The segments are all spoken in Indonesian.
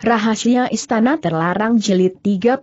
Rahasia Istana Terlarang Jilid 30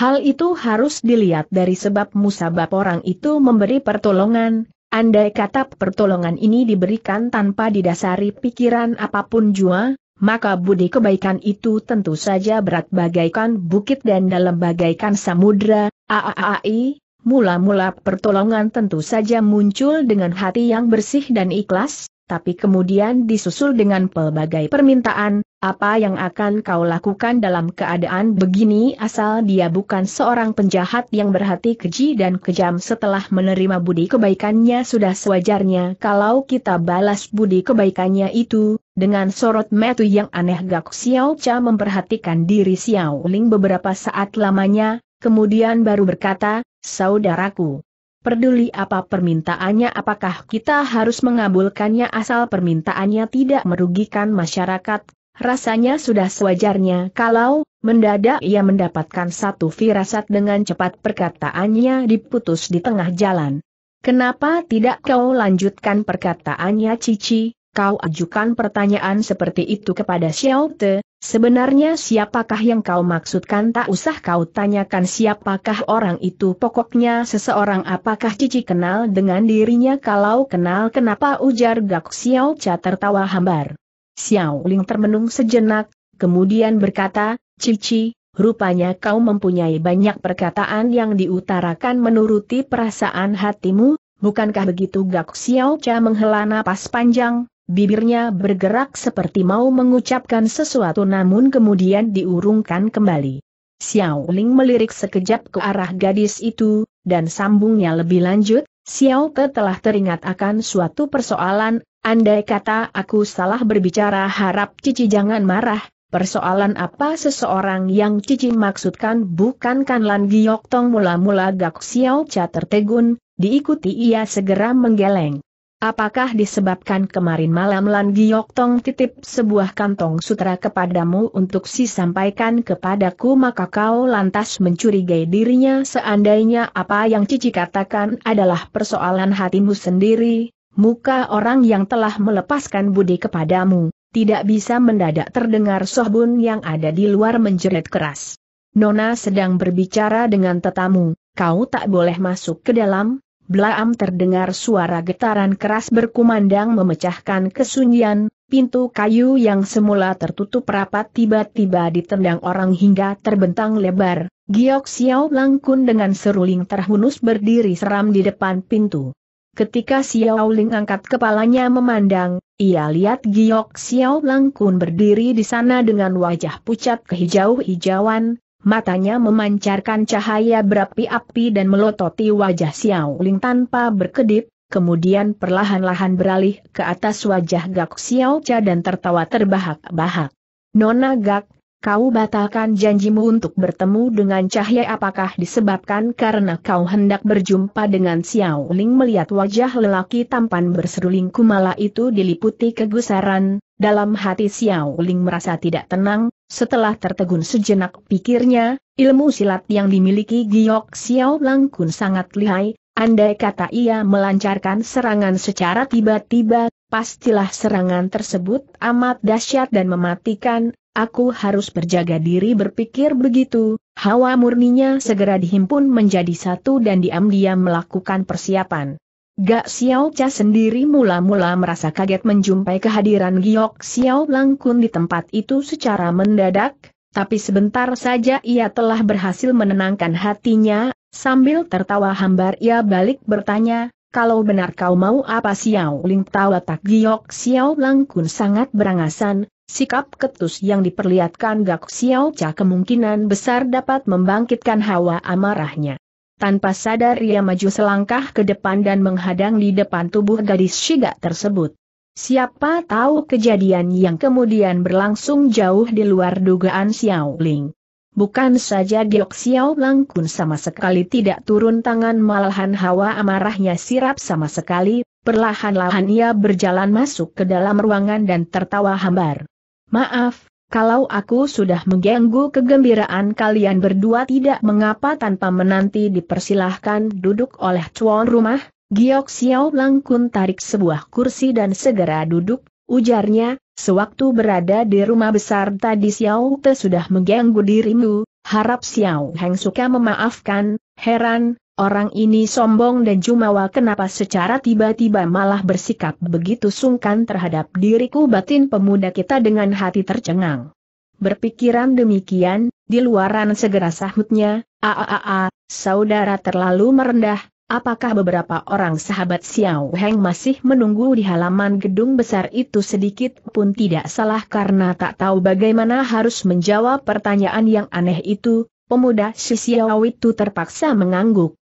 Hal itu harus dilihat dari sebab musabab orang itu memberi pertolongan, andai kata pertolongan ini diberikan tanpa didasari pikiran apapun jua, maka budi kebaikan itu tentu saja berat bagaikan bukit dan dalam bagaikan samudra, aaai, mula-mula pertolongan tentu saja muncul dengan hati yang bersih dan ikhlas, tapi kemudian disusul dengan pelbagai permintaan, apa yang akan kau lakukan dalam keadaan begini asal dia bukan seorang penjahat yang berhati keji dan kejam setelah menerima budi kebaikannya sudah sewajarnya kalau kita balas budi kebaikannya itu, dengan sorot metu yang aneh Gak Xiao Cha memperhatikan diri Xiao Ling beberapa saat lamanya, kemudian baru berkata, Saudaraku, Peduli apa permintaannya apakah kita harus mengabulkannya asal permintaannya tidak merugikan masyarakat, rasanya sudah sewajarnya kalau, mendadak ia mendapatkan satu firasat dengan cepat perkataannya diputus di tengah jalan. Kenapa tidak kau lanjutkan perkataannya Cici, kau ajukan pertanyaan seperti itu kepada Xiao Te, sebenarnya siapakah yang kau maksudkan tak usah kau tanyakan siapakah orang itu pokoknya seseorang apakah Cici kenal dengan dirinya kalau kenal kenapa ujar Gak Xiao Cha tertawa hambar. Xiao Ling termenung sejenak, kemudian berkata, Cici, Rupanya kau mempunyai banyak perkataan yang diutarakan menuruti perasaan hatimu, bukankah begitu Gak Xiao Cha menghela napas panjang, Bibirnya bergerak seperti mau mengucapkan sesuatu namun kemudian diurungkan kembali. Xiao Ling melirik sekejap ke arah gadis itu, dan sambungnya lebih lanjut, Xiao Te telah teringat akan suatu persoalan, andai kata aku salah berbicara harap Cici jangan marah, persoalan apa seseorang yang Cici maksudkan bukan Lan Giok Tong mula-mula Gak Xiao Cha tertegun, diikuti ia segera menggeleng. Apakah disebabkan kemarin malam Lan Giok Tong titip sebuah kantong sutra kepadamu untuk si sampaikan kepadaku maka kau lantas mencurigai dirinya seandainya apa yang Cici katakan adalah persoalan hatimu sendiri, muka orang yang telah melepaskan budi kepadamu, tidak bisa mendadak terdengar sohbun yang ada di luar menjerit keras. Nona sedang berbicara dengan tetamu, kau tak boleh masuk ke dalam, Blaam terdengar suara getaran keras berkumandang memecahkan kesunyian, pintu kayu yang semula tertutup rapat tiba-tiba ditendang orang hingga terbentang lebar. Giok Xiao Langkun dengan seruling terhunus berdiri seram di depan pintu. Ketika Xiao Ling angkat kepalanya memandang, ia lihat Giok Xiao Langkun berdiri di sana dengan wajah pucat kehijau-hijauan, matanya memancarkan cahaya berapi-api dan melototi wajah Xiao Ling tanpa berkedip, kemudian perlahan-lahan beralih ke atas wajah Gak Xiao Cha dan tertawa terbahak-bahak. Nona Gak, kau batalkan janjimu untuk bertemu dengan cahaya apakah disebabkan karena kau hendak berjumpa dengan Xiao Ling melihat wajah lelaki tampan berseruling kumala itu diliputi kegusaran, dalam hati Xiao Ling merasa tidak tenang, setelah tertegun sejenak pikirnya, ilmu silat yang dimiliki Giok Xiao Lang Kun sangat lihai, andai kata ia melancarkan serangan secara tiba-tiba, pastilah serangan tersebut amat dahsyat dan mematikan, aku harus berjaga diri berpikir begitu, hawa murninya segera dihimpun menjadi satu dan diam-diam melakukan persiapan. Gak Xiao Cha sendiri mula-mula merasa kaget menjumpai kehadiran Giok Xiao Langkun di tempat itu secara mendadak, tapi sebentar saja ia telah berhasil menenangkan hatinya, sambil tertawa hambar ia balik bertanya, kalau benar kau mau apa Xiao Ling tahu tak Giok Xiao Langkun sangat berangasan, sikap ketus yang diperlihatkan Gak Xiao Cha kemungkinan besar dapat membangkitkan hawa amarahnya tanpa sadar ia maju selangkah ke depan dan menghadang di depan tubuh gadis Shiga tersebut. Siapa tahu kejadian yang kemudian berlangsung jauh di luar dugaan Xiao Ling. Bukan saja Giok Xiao Lang Kun sama sekali tidak turun tangan malahan hawa amarahnya sirap sama sekali, perlahan-lahan ia berjalan masuk ke dalam ruangan dan tertawa hambar. Maaf, kalau aku sudah mengganggu kegembiraan kalian berdua tidak mengapa tanpa menanti dipersilahkan duduk oleh cuan rumah, Giok Xiao Langkun tarik sebuah kursi dan segera duduk, ujarnya, sewaktu berada di rumah besar tadi Xiao Te sudah mengganggu dirimu, harap Xiao Heng suka memaafkan, heran, Orang ini sombong dan jumawa kenapa secara tiba-tiba malah bersikap begitu sungkan terhadap diriku batin pemuda kita dengan hati tercengang. Berpikiran demikian, di luaran segera sahutnya, Aaa, saudara terlalu merendah, apakah beberapa orang sahabat Xiao Heng masih menunggu di halaman gedung besar itu sedikit pun tidak salah karena tak tahu bagaimana harus menjawab pertanyaan yang aneh itu, pemuda si Xiao itu terpaksa mengangguk.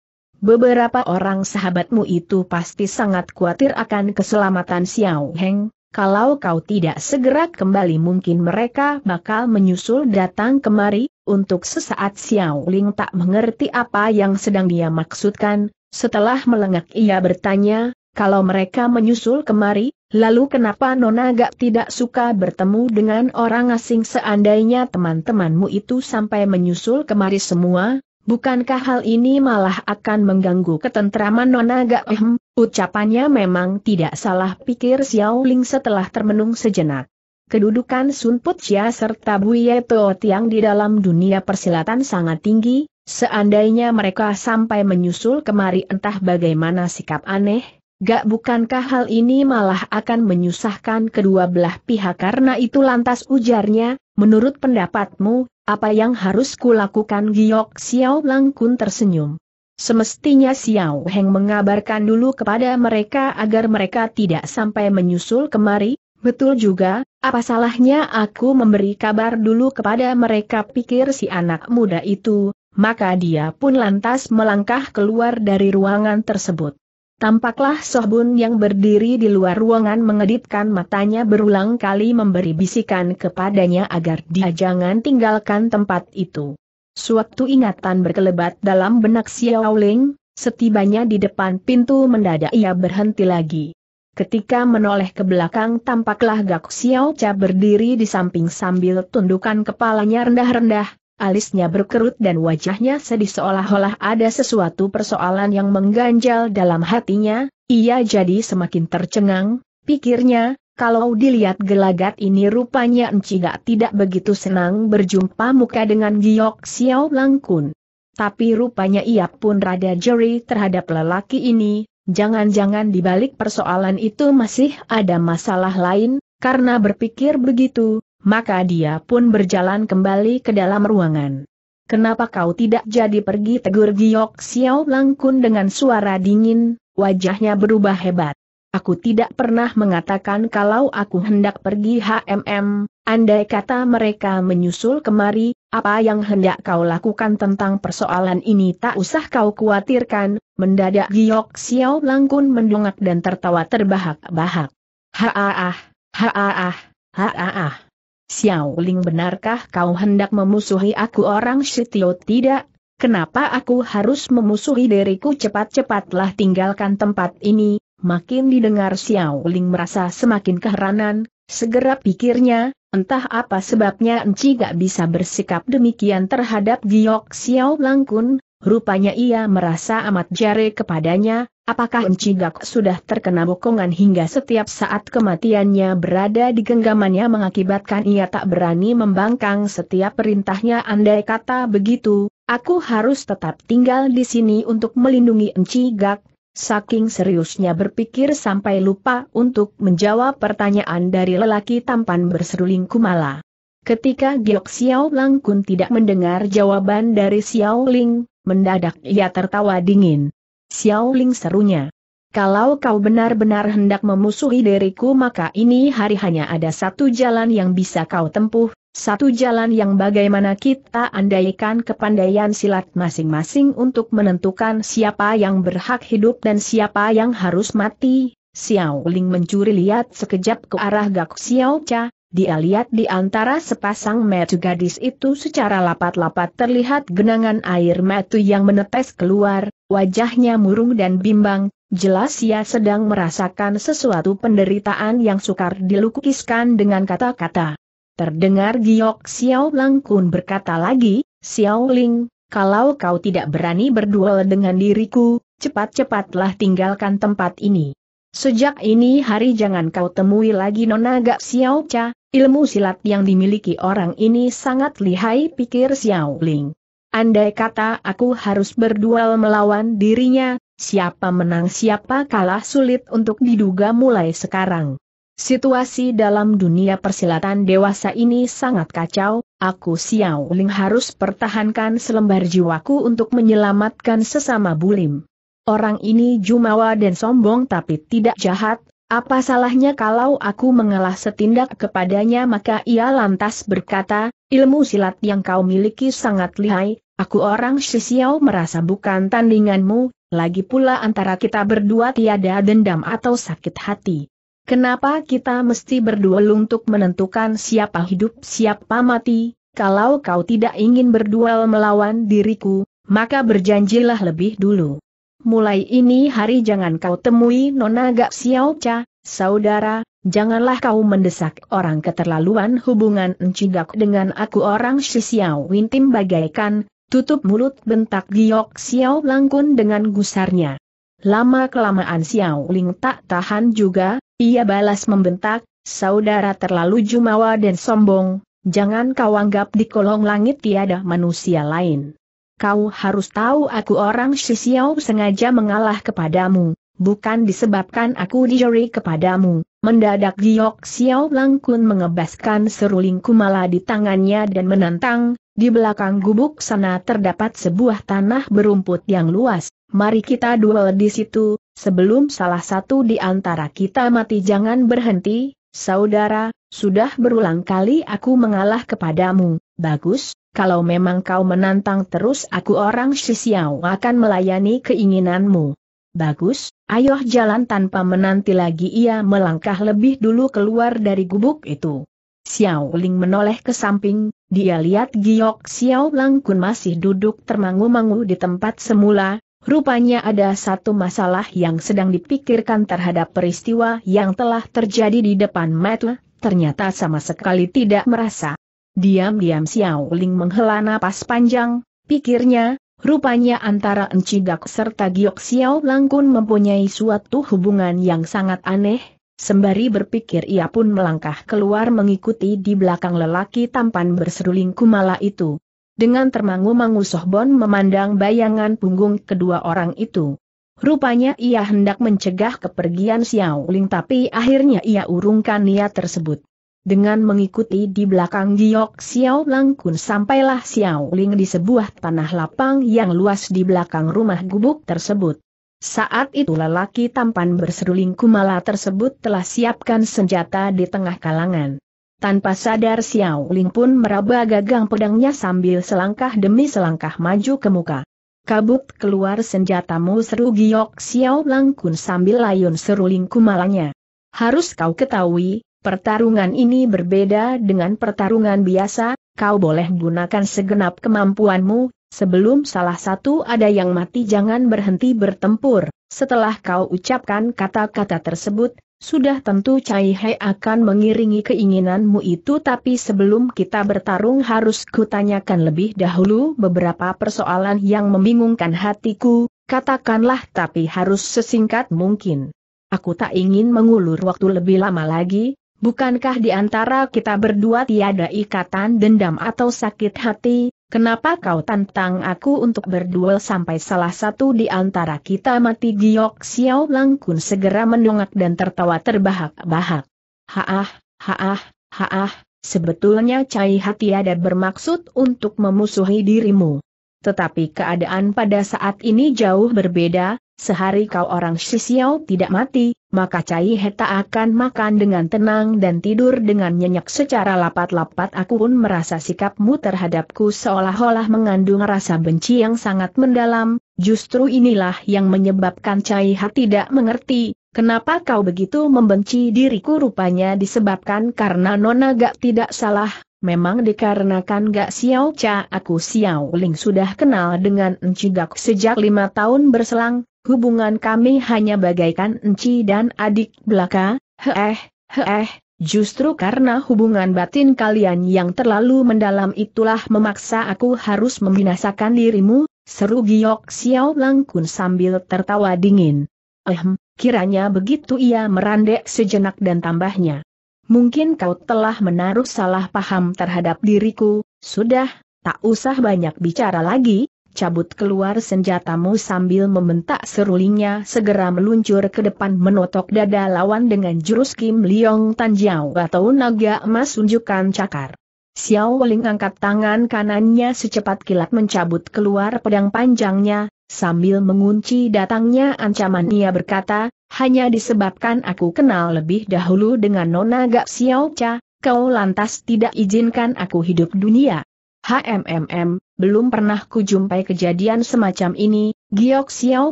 Beberapa orang sahabatmu itu pasti sangat khawatir akan keselamatan Xiao Heng, kalau kau tidak segera kembali mungkin mereka bakal menyusul datang kemari, untuk sesaat Xiao Ling tak mengerti apa yang sedang dia maksudkan, setelah melengak ia bertanya, kalau mereka menyusul kemari, lalu kenapa Nona gak tidak suka bertemu dengan orang asing seandainya teman-temanmu itu sampai menyusul kemari semua, Bukankah hal ini malah akan mengganggu ketentraman Nona Gaehm? Ucapannya memang tidak salah pikir Xiao Ling setelah termenung sejenak. Kedudukan Sun Chia serta Buye Tuo Tiang di dalam dunia persilatan sangat tinggi, seandainya mereka sampai menyusul kemari entah bagaimana sikap aneh, gak bukankah hal ini malah akan menyusahkan kedua belah pihak karena itu lantas ujarnya, menurut pendapatmu, apa yang harus kulakukan Giok Xiao Langkun tersenyum. Semestinya Xiao Heng mengabarkan dulu kepada mereka agar mereka tidak sampai menyusul kemari, betul juga, apa salahnya aku memberi kabar dulu kepada mereka pikir si anak muda itu, maka dia pun lantas melangkah keluar dari ruangan tersebut. Tampaklah Sohbun yang berdiri di luar ruangan mengedipkan matanya berulang kali memberi bisikan kepadanya agar dia jangan tinggalkan tempat itu. Suatu ingatan berkelebat dalam benak Xiao Ling, setibanya di depan pintu mendadak ia berhenti lagi. Ketika menoleh ke belakang tampaklah Gak Xiao Cha berdiri di samping sambil tundukkan kepalanya rendah-rendah, Alisnya berkerut dan wajahnya sedih seolah-olah ada sesuatu persoalan yang mengganjal dalam hatinya, ia jadi semakin tercengang, pikirnya, kalau dilihat gelagat ini rupanya Enciga tidak begitu senang berjumpa muka dengan Giok Xiao Langkun. Tapi rupanya ia pun rada jeri terhadap lelaki ini, jangan-jangan dibalik persoalan itu masih ada masalah lain, karena berpikir begitu, maka dia pun berjalan kembali ke dalam ruangan. Kenapa kau tidak jadi pergi tegur Giok Xiao Langkun dengan suara dingin, wajahnya berubah hebat. Aku tidak pernah mengatakan kalau aku hendak pergi HMM, andai kata mereka menyusul kemari, apa yang hendak kau lakukan tentang persoalan ini tak usah kau khawatirkan, mendadak Giok Xiao Langkun mendongak dan tertawa terbahak-bahak. Haaah, haaah, haaah. Xiao Ling benarkah kau hendak memusuhi aku orang Shitio tidak? Kenapa aku harus memusuhi diriku cepat-cepatlah tinggalkan tempat ini? Makin didengar Xiao Ling merasa semakin keheranan, segera pikirnya, entah apa sebabnya Enci gak bisa bersikap demikian terhadap Giok Xiao Langkun, Rupanya ia merasa amat jare kepadanya, apakah Encigak sudah terkena bokongan hingga setiap saat kematiannya berada di genggamannya mengakibatkan ia tak berani membangkang setiap perintahnya andai kata begitu, aku harus tetap tinggal di sini untuk melindungi Encigak, saking seriusnya berpikir sampai lupa untuk menjawab pertanyaan dari lelaki tampan berseruling kumala. Ketika Giok Xiao Kun tidak mendengar jawaban dari Xiao Ling, mendadak ia tertawa dingin. Xiao Ling serunya. Kalau kau benar-benar hendak memusuhi diriku maka ini hari hanya ada satu jalan yang bisa kau tempuh, satu jalan yang bagaimana kita andaikan kepandaian silat masing-masing untuk menentukan siapa yang berhak hidup dan siapa yang harus mati. Xiao Ling mencuri lihat sekejap ke arah Gak Xiao Cha, dia lihat di antara sepasang metu gadis itu secara lapat-lapat terlihat genangan air metu yang menetes keluar, wajahnya murung dan bimbang, jelas ia sedang merasakan sesuatu penderitaan yang sukar dilukiskan dengan kata-kata. Terdengar Giok Xiao Langkun berkata lagi, Xiao Ling, kalau kau tidak berani berduel dengan diriku, cepat-cepatlah tinggalkan tempat ini. Sejak ini hari jangan kau temui lagi Nona Gak Xiao Cha, Ilmu silat yang dimiliki orang ini sangat lihai pikir Xiao Ling. Andai kata aku harus berduel melawan dirinya, siapa menang siapa kalah sulit untuk diduga mulai sekarang. Situasi dalam dunia persilatan dewasa ini sangat kacau, aku Xiao Ling harus pertahankan selembar jiwaku untuk menyelamatkan sesama bulim. Orang ini jumawa dan sombong tapi tidak jahat, apa salahnya kalau aku mengalah setindak kepadanya maka ia lantas berkata, ilmu silat yang kau miliki sangat lihai, aku orang Shisiao merasa bukan tandinganmu, lagi pula antara kita berdua tiada dendam atau sakit hati. Kenapa kita mesti berduel untuk menentukan siapa hidup siapa mati? Kalau kau tidak ingin berduel melawan diriku, maka berjanjilah lebih dulu mulai ini hari jangan kau temui Nona Gak Xiao Cha, saudara, janganlah kau mendesak orang keterlaluan hubungan encidak dengan aku orang siau Wintim bagaikan, tutup mulut bentak Giok Xiao Langkun dengan gusarnya. Lama-kelamaan Xiao Ling tak tahan juga, ia balas membentak, saudara terlalu jumawa dan sombong, jangan kau anggap di kolong langit tiada manusia lain. Kau harus tahu aku orang Shisiao sengaja mengalah kepadamu, bukan disebabkan aku dijeri kepadamu. Mendadak Giok Xiao Langkun mengebaskan seruling kumala di tangannya dan menantang, di belakang gubuk sana terdapat sebuah tanah berumput yang luas, mari kita duel di situ, sebelum salah satu di antara kita mati jangan berhenti, saudara, sudah berulang kali aku mengalah kepadamu, bagus, kalau memang kau menantang terus aku orang Shisiao akan melayani keinginanmu. Bagus, ayo jalan tanpa menanti lagi ia melangkah lebih dulu keluar dari gubuk itu. Xiao Ling menoleh ke samping, dia lihat Giok Xiao Lang Langkun masih duduk termangu-mangu di tempat semula, rupanya ada satu masalah yang sedang dipikirkan terhadap peristiwa yang telah terjadi di depan mata, ternyata sama sekali tidak merasa. Diam-diam Xiao Ling menghela napas panjang, pikirnya, rupanya antara Encidak serta Giok Xiao Langkun mempunyai suatu hubungan yang sangat aneh, sembari berpikir ia pun melangkah keluar mengikuti di belakang lelaki tampan berseruling kumala itu. Dengan termangu-mangu Sohbon memandang bayangan punggung kedua orang itu. Rupanya ia hendak mencegah kepergian Xiao Ling tapi akhirnya ia urungkan niat tersebut. Dengan mengikuti di belakang Giok Xiao Langkun sampailah Xiao Ling di sebuah tanah lapang yang luas di belakang rumah gubuk tersebut. Saat itu lelaki tampan berseruling kumala tersebut telah siapkan senjata di tengah kalangan. Tanpa sadar Xiao Ling pun meraba gagang pedangnya sambil selangkah demi selangkah maju ke muka. Kabut keluar senjatamu seru giok Xiao Langkun sambil layun seruling kumalanya. Harus kau ketahui, Pertarungan ini berbeda dengan pertarungan biasa, kau boleh gunakan segenap kemampuanmu, sebelum salah satu ada yang mati jangan berhenti bertempur. Setelah kau ucapkan kata-kata tersebut, sudah tentu Cai Hai akan mengiringi keinginanmu itu tapi sebelum kita bertarung harus kutanyakan lebih dahulu beberapa persoalan yang membingungkan hatiku, katakanlah tapi harus sesingkat mungkin. Aku tak ingin mengulur waktu lebih lama lagi, Bukankah di antara kita berdua tiada ikatan dendam atau sakit hati, kenapa kau tantang aku untuk berduel sampai salah satu di antara kita mati Giok Xiao Langkun segera mendongak dan tertawa terbahak-bahak. Haah, haah, haah, sebetulnya Cai Hati ada bermaksud untuk memusuhi dirimu. Tetapi keadaan pada saat ini jauh berbeda, Sehari kau orang Shisiao tidak mati, maka Cai Heta akan makan dengan tenang dan tidur dengan nyenyak secara lapat-lapat aku pun merasa sikapmu terhadapku seolah-olah mengandung rasa benci yang sangat mendalam, justru inilah yang menyebabkan Cai Heta tidak mengerti, kenapa kau begitu membenci diriku rupanya disebabkan karena Nona gak tidak salah, Memang dikarenakan Gak Xiao Cha aku Xiao Ling sudah kenal dengan Gak sejak lima tahun berselang, Hubungan kami hanya bagaikan enci dan adik belaka, heeh, heeh, justru karena hubungan batin kalian yang terlalu mendalam itulah memaksa aku harus membinasakan dirimu, seru Giok Xiao Langkun sambil tertawa dingin. Ehem, kiranya begitu ia merandek sejenak dan tambahnya. Mungkin kau telah menaruh salah paham terhadap diriku, sudah, tak usah banyak bicara lagi, cabut keluar senjatamu sambil membentak serulingnya segera meluncur ke depan menotok dada lawan dengan jurus Kim Liong Tanjiao atau naga emas unjukan cakar. Xiao Weling angkat tangan kanannya secepat kilat mencabut keluar pedang panjangnya, sambil mengunci datangnya ancaman ia berkata, hanya disebabkan aku kenal lebih dahulu dengan Nona Gak Xiao Cha, kau lantas tidak izinkan aku hidup dunia. HMMM, belum pernah kujumpai kejadian semacam ini, Giok Xiao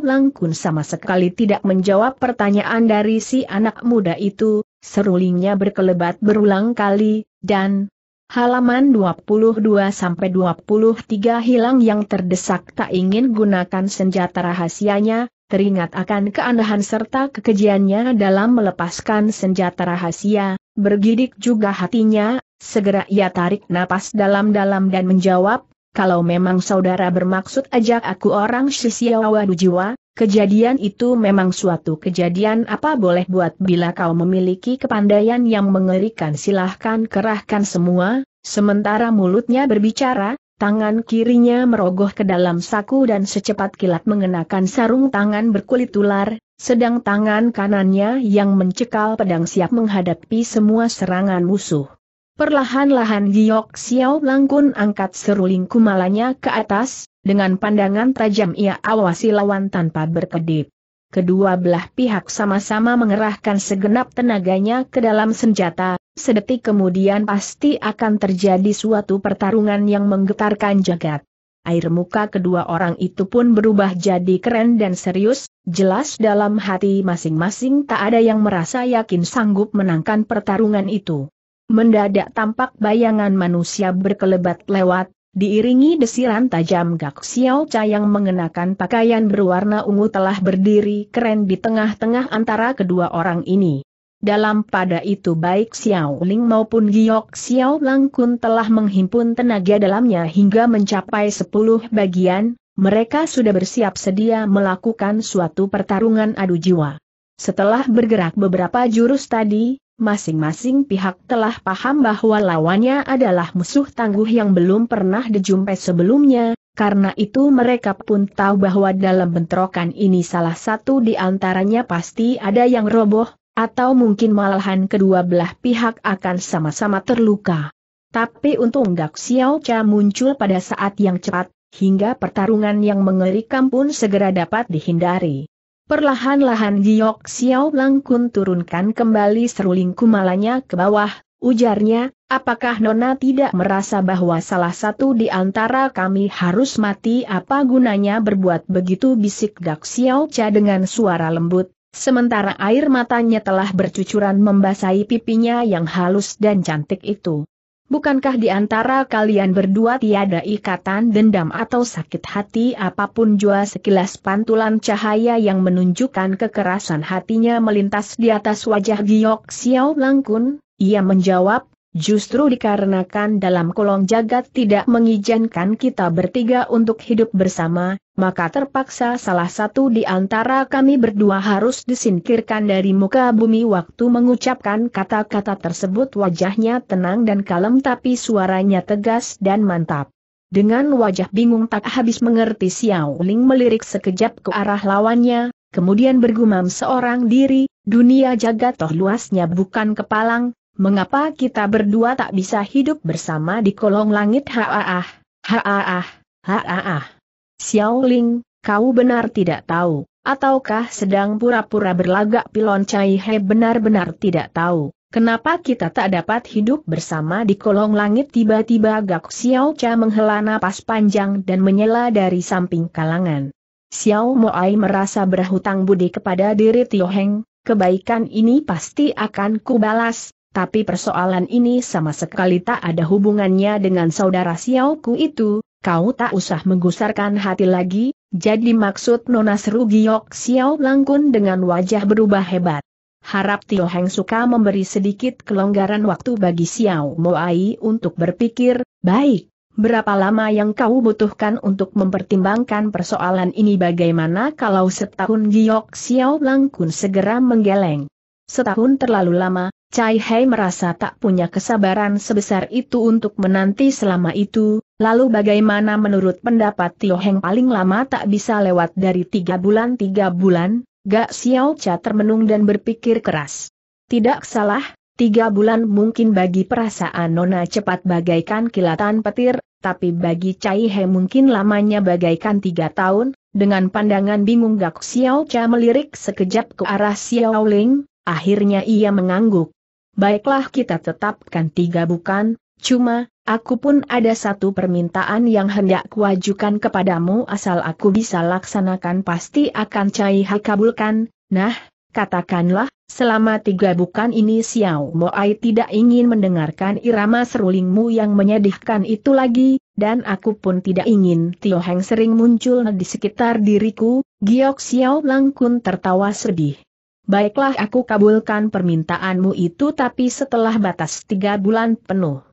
Langkun sama sekali tidak menjawab pertanyaan dari si anak muda itu, serulingnya berkelebat berulang kali, dan halaman 22-23 hilang yang terdesak tak ingin gunakan senjata rahasianya, teringat akan keanehan serta kekejiannya dalam melepaskan senjata rahasia, bergidik juga hatinya, segera ia tarik napas dalam-dalam dan menjawab, kalau memang saudara bermaksud ajak aku orang Shisiawa jiwa, kejadian itu memang suatu kejadian apa boleh buat bila kau memiliki kepandaian yang mengerikan silahkan kerahkan semua, sementara mulutnya berbicara, tangan kirinya merogoh ke dalam saku dan secepat kilat mengenakan sarung tangan berkulit ular, sedang tangan kanannya yang mencekal pedang siap menghadapi semua serangan musuh. Perlahan-lahan Giok Xiao Langkun angkat seruling kumalanya ke atas, dengan pandangan tajam ia awasi lawan tanpa berkedip. Kedua belah pihak sama-sama mengerahkan segenap tenaganya ke dalam senjata, sedetik kemudian pasti akan terjadi suatu pertarungan yang menggetarkan jagat. Air muka kedua orang itu pun berubah jadi keren dan serius, jelas dalam hati masing-masing tak ada yang merasa yakin sanggup menangkan pertarungan itu. Mendadak tampak bayangan manusia berkelebat lewat, diiringi desiran tajam Gak Xiao Cha yang mengenakan pakaian berwarna ungu telah berdiri keren di tengah-tengah antara kedua orang ini. Dalam pada itu baik Xiao Ling maupun Giok Xiao Kun telah menghimpun tenaga dalamnya hingga mencapai sepuluh bagian, mereka sudah bersiap sedia melakukan suatu pertarungan adu jiwa. Setelah bergerak beberapa jurus tadi, Masing-masing pihak telah paham bahwa lawannya adalah musuh tangguh yang belum pernah dijumpai sebelumnya, karena itu mereka pun tahu bahwa dalam bentrokan ini salah satu di antaranya pasti ada yang roboh, atau mungkin malahan kedua belah pihak akan sama-sama terluka. Tapi untung Gak Xiao Cha muncul pada saat yang cepat, hingga pertarungan yang mengerikan pun segera dapat dihindari. Perlahan-lahan Giok Xiao Langkun turunkan kembali seruling kumalanya ke bawah, ujarnya, apakah Nona tidak merasa bahwa salah satu di antara kami harus mati apa gunanya berbuat begitu bisik Gak Xiao Cha dengan suara lembut, sementara air matanya telah bercucuran membasahi pipinya yang halus dan cantik itu. Bukankah di antara kalian berdua tiada ikatan dendam atau sakit hati apapun jua sekilas pantulan cahaya yang menunjukkan kekerasan hatinya melintas di atas wajah Giok Xiao Langkun? Ia menjawab, Justru dikarenakan dalam kolong jagat tidak mengizinkan kita bertiga untuk hidup bersama, maka terpaksa salah satu di antara kami berdua harus disingkirkan dari muka bumi waktu mengucapkan kata-kata tersebut wajahnya tenang dan kalem tapi suaranya tegas dan mantap. Dengan wajah bingung tak habis mengerti Xiao Ling melirik sekejap ke arah lawannya, kemudian bergumam seorang diri, dunia jagat toh luasnya bukan kepalang, mengapa kita berdua tak bisa hidup bersama di kolong langit haaah, haaah, haaah. Xiao Ling, kau benar tidak tahu, ataukah sedang pura-pura berlagak pilon Cai He benar-benar tidak tahu, kenapa kita tak dapat hidup bersama di kolong langit tiba-tiba Gak Xiao Cha menghela napas panjang dan menyela dari samping kalangan. Xiao Moai merasa berhutang budi kepada diri Tio Heng, kebaikan ini pasti akan kubalas, tapi persoalan ini sama sekali tak ada hubungannya dengan saudara Xiaoku itu, kau tak usah menggusarkan hati lagi, jadi maksud Nona Seru Giok Xiao Langkun dengan wajah berubah hebat. Harap Tio Heng suka memberi sedikit kelonggaran waktu bagi Xiao Moai untuk berpikir, baik, berapa lama yang kau butuhkan untuk mempertimbangkan persoalan ini bagaimana kalau setahun Giok Xiao Langkun segera menggeleng. Setahun terlalu lama, Cai Hei merasa tak punya kesabaran sebesar itu untuk menanti selama itu, lalu bagaimana menurut pendapat Tio Heng paling lama tak bisa lewat dari tiga bulan tiga bulan, Gak Xiao Cha termenung dan berpikir keras. Tidak salah, tiga bulan mungkin bagi perasaan Nona cepat bagaikan kilatan petir, tapi bagi Cai Hei mungkin lamanya bagaikan tiga tahun, dengan pandangan bingung Gak Xiao Cha melirik sekejap ke arah Xiao Ling, akhirnya ia mengangguk baiklah kita tetapkan tiga bukan, cuma, aku pun ada satu permintaan yang hendak kuajukan kepadamu asal aku bisa laksanakan pasti akan Cai hak kabulkan, nah, katakanlah, selama tiga bukan ini Xiao Moai tidak ingin mendengarkan irama serulingmu yang menyedihkan itu lagi, dan aku pun tidak ingin Tio Heng sering muncul di sekitar diriku, Giok Xiao Langkun tertawa sedih baiklah aku kabulkan permintaanmu itu tapi setelah batas tiga bulan penuh.